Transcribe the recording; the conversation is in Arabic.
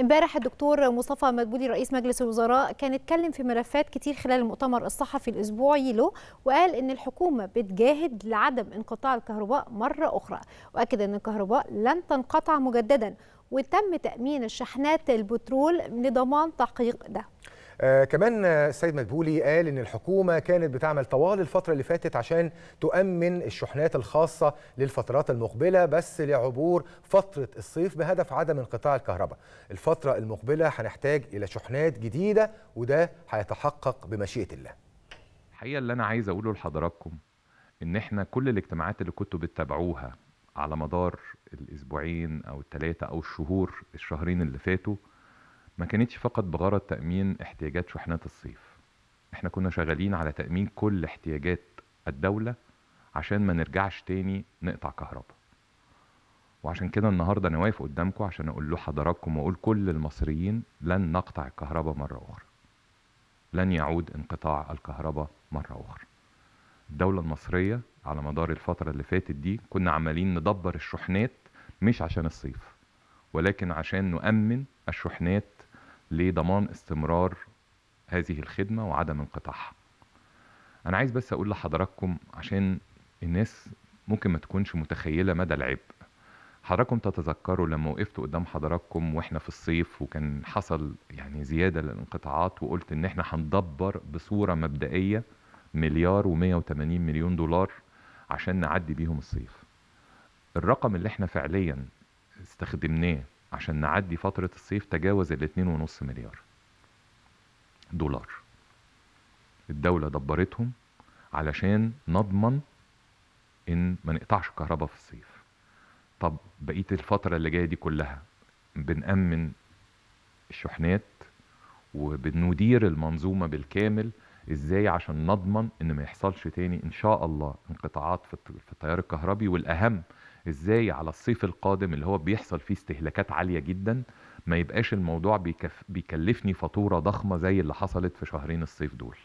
امبارح الدكتور مصطفى مدبولي رئيس مجلس الوزراء كان اتكلم في ملفات كتير خلال المؤتمر الصحفي الاسبوعي له وقال ان الحكومه بتجاهد لعدم انقطاع الكهرباء مره اخرى واكد ان الكهرباء لن تنقطع مجددا وتم تامين الشحنات البترول لضمان تحقيق ده آه كمان السيد مدبولي قال ان الحكومه كانت بتعمل طوال الفتره اللي فاتت عشان تؤمن الشحنات الخاصه للفترات المقبله بس لعبور فتره الصيف بهدف عدم انقطاع الكهرباء. الفتره المقبله هنحتاج الى شحنات جديده وده هيتحقق بمشيئه الله. الحقيقه اللي انا عايز اقوله لحضراتكم ان احنا كل الاجتماعات اللي كنتوا بتتابعوها على مدار الاسبوعين او الثلاثه او الشهور الشهرين اللي فاتوا ما كانتش فقط بغرض تأمين احتياجات شحنات الصيف احنا كنا شغالين على تأمين كل احتياجات الدولة عشان ما نرجعش تاني نقطع كهرباء وعشان كده النهارده انا واقف قدامكم عشان اقول له حضراتكم واقول كل المصريين لن نقطع الكهرباء مره اخرى لن يعود انقطاع الكهرباء مره اخرى الدولة المصرية على مدار الفترة اللي فاتت دي كنا عمالين ندبر الشحنات مش عشان الصيف ولكن عشان نؤمن الشحنات لضمان استمرار هذه الخدمة وعدم انقطاعها أنا عايز بس أقول لحضراتكم عشان الناس ممكن ما تكونش متخيلة مدى العبء حضراتكم تتذكروا لما وقفت قدام حضراتكم واحنا في الصيف وكان حصل يعني زياده للانقطاعات وقلت ان احنا هندبر بصوره مبدئيه مليار و180 مليون دولار عشان نعدي بيهم الصيف الرقم اللي احنا فعليا استخدمناه عشان نعدي فترة الصيف تجاوز الاتنين ونص مليار دولار الدولة دبرتهم علشان نضمن ان ما نقطعش كهرباء في الصيف طب بقيت الفترة اللي جاية دي كلها بنأمن الشحنات وبندير المنظومة بالكامل ازاي عشان نضمن ان ما يحصلش تاني ان شاء الله انقطاعات في التيار الكهربي والاهم ازاي على الصيف القادم اللي هو بيحصل فيه استهلاكات عالية جدا ما يبقاش الموضوع بيكف بيكلفني فاتورة ضخمة زي اللي حصلت في شهرين الصيف دول